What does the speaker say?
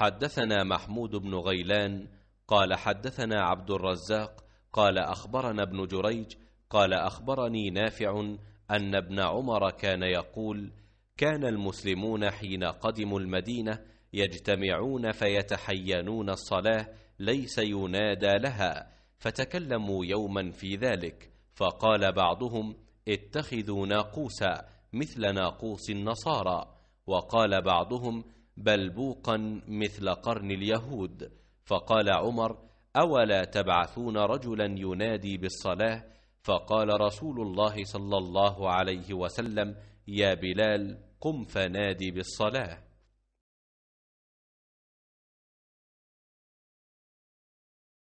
حدثنا محمود بن غيلان قال حدثنا عبد الرزاق قال اخبرنا ابن جريج قال اخبرني نافع ان ابن عمر كان يقول كان المسلمون حين قدموا المدينه يجتمعون فيتحينون الصلاه ليس ينادى لها فتكلموا يوما في ذلك فقال بعضهم اتخذوا ناقوسا مثل ناقوس النصارى وقال بعضهم بل بوقا مثل قرن اليهود فقال عمر أولا تبعثون رجلا ينادي بالصلاة فقال رسول الله صلى الله عليه وسلم يا بلال قم فنادي بالصلاة